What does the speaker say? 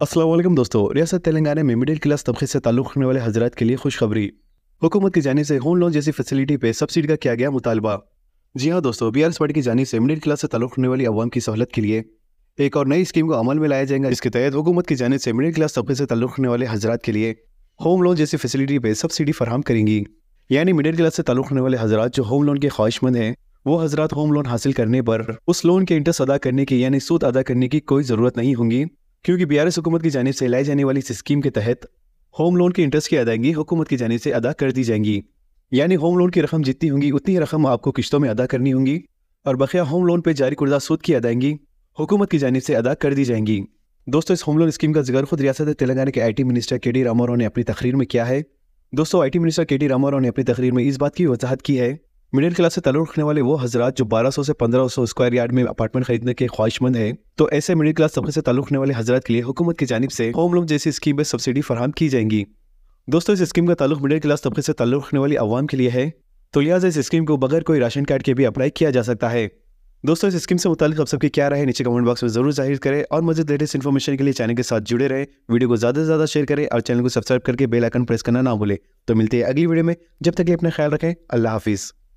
असलम दोस्तों रियासत तेलंगाना में मिडिल क्लास तबके से ताल्लुक़ रखने वाले हजरात के लिए खुशखबरी हुकूमत की जानी से होम लोन जैसी फैसिलिटी पे सब्सिडी का किया गया मुतालबा जी हाँ दोस्तों बी आर एस पार्टी की जानी से मिडिल क्लास से ताल्लुक़ रखने वाली अवाम की सहूलत के लिए एक और नई स्कीम को अमल में लाया जाएगा जिसके तहत हुकूमत की जानी से मिडिल क्लास तबके से ताल्लुक़ रखने वाले हजरात के लिए होम लोन जैसी फैसिलिटी पे सब्सिडी फराम करेंगी यानी मिडिल क्लास से ताल्लुक़ रखने वाले हजरात जो होम लोन के ख्वाहिशमंद हैं वो हजरात होम लोन हासिल करने पर उस लोन के इंटरेस्ट अदा करने की यानी सूद अदा करने की कोई ज़रूरत नहीं होंगी क्योंकि बीआरएस हुकूमत की जानब से लाई जाने वाली इस स्कीम के तहत होम लोन के इंटरेस्ट की अदायगी हुकूमत की जानब से अदा कर दी जाएंगी यानी होम लोन की रकम जितनी होंगी उतनी रकम आपको किश्तों में अदा करनी होंगी और बखिया होम लोन पर जारी करदा सूद की अदायगी हुकूमत की जानब से अदा कर दी जाएंगी दोस्तों इस होम लोन स्कीम का जिक्र खुद रियासत तेलंगाना के T minister K D Ramarao ने अपनी तकरीर में किया है दोस्तों T minister K D Ramarao ने अपनी तकरीर में इस बात की वजाहत की है मिडिल क्लास से तल्लु रखने वाले वो हजरात जो 1200 से 1500 स्क्वायर यार्ड में अपार्टमेंट खरीदने के ख्वाहिशमंद हैं तो ऐसे मिडिल क्लास तबके से तल्लु रखने वाले हजरत के लिए हुकूमत की जानब से होम लोन जैसी स्कीम में सब्सिडी फराम की जाएंगी दोस्तों इस स्कीम का ताल्लुक मिडिल क्लास तबके से ताल्लुक रखने वाली आवाम के लिए है तो लिहाजा इस स्कीम को बगैर कोई राशन कार्ड के भी अप्लाई किया जा सकता है दोस्तों इस स्कीम से मुतल आप सबकी क्या राय नीचे कमेंट बॉक्स में जरूर जाहिर करें और मजीद लेटेस्ट इन्फॉर्मेशन के लिए चैनल के साथ जुड़े रहें वीडियो को ज़्यादा से ज़्यादा शेयर करें और चैनल को सब्सक्राइब करके बेल आइकन प्रेस करना ना भूलें तो मिलते हैं अगली वीडियो में जब तक ये अपना ख्याल रखें अल्लाह हाफिज़